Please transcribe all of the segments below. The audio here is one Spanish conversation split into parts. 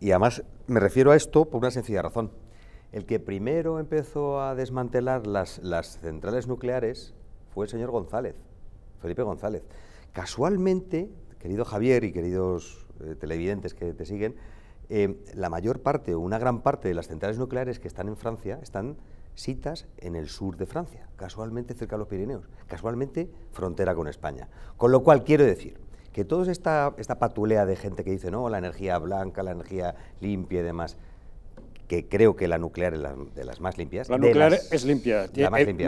Y además me refiero a esto por una sencilla razón. El que primero empezó a desmantelar las, centrales nucleares fue el señor González, Felipe González. Casualmente, querido Javier y queridos eh, televidentes que te siguen, eh, la mayor parte o una gran parte de las centrales nucleares que están en Francia están citas en el sur de Francia, casualmente cerca de los Pirineos, casualmente frontera con España. Con lo cual quiero decir que toda esta, esta patulea de gente que dice, no, la energía blanca, la energía limpia y demás, que creo que la nuclear es de las más limpias. La nuclear es eh, limpia,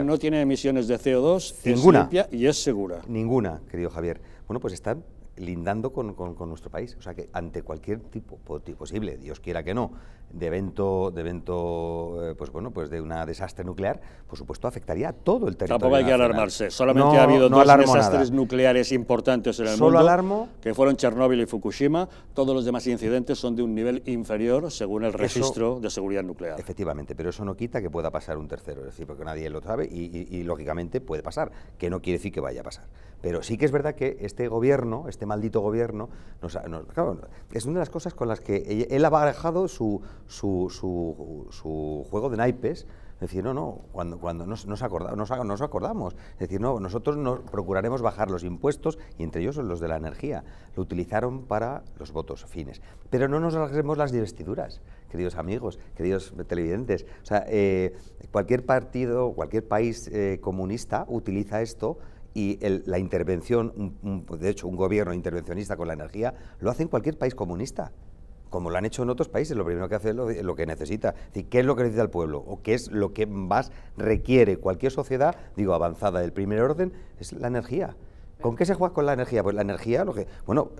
no tiene emisiones de CO2, es limpia y es segura. Ninguna, querido Javier. Bueno, pues están lindando con, con, nuestro país. O sea que ante cualquier tipo posible, Dios quiera que no, de evento, de evento, eh, pues bueno, pues de un desastre nuclear, por supuesto afectaría a todo el territorio. Tampoco hay que alarmarse. Solamente ha habido dos desastres nucleares importantes en el Solo mundo, alarmo, que fueron Chernóbil y Fukushima. Todos los demás incidentes son de un nivel inferior según el registro de seguridad nuclear. Efectivamente, pero eso no quita que pueda pasar un tercero, es decir, porque nadie lo sabe y lógicamente puede pasar, que no quiere decir que vaya a pasar. Pero sí que es verdad que este gobierno, este maldito gobierno, es una de las cosas con las que e, él ha barajado su, juego de naipes. Es decir, no, no, cuando, cuando nos, acorda, nos, acordamos. Es decir, no, nosotros nos procuraremos bajar los impuestos y entre ellos los de la energía. Lo utilizaron para los votos fines. Pero no nos rasguemos las divestiduras, queridos amigos, queridos televidentes. O sea, eh, cualquier partido, cualquier país eh, comunista utiliza esto y la intervención, de hecho un gobierno intervencionista con la energía, lo hace en cualquier país comunista, como lo han hecho en otros países, lo primero que hace es lo, que necesita. Es decir, ¿Qué es lo que necesita el pueblo? ¿O qué es lo que más requiere cualquier sociedad, digo avanzada del primer orden? Es la energía. ¿Con qué se juega con la energía? Pues la energía, lo que, bueno,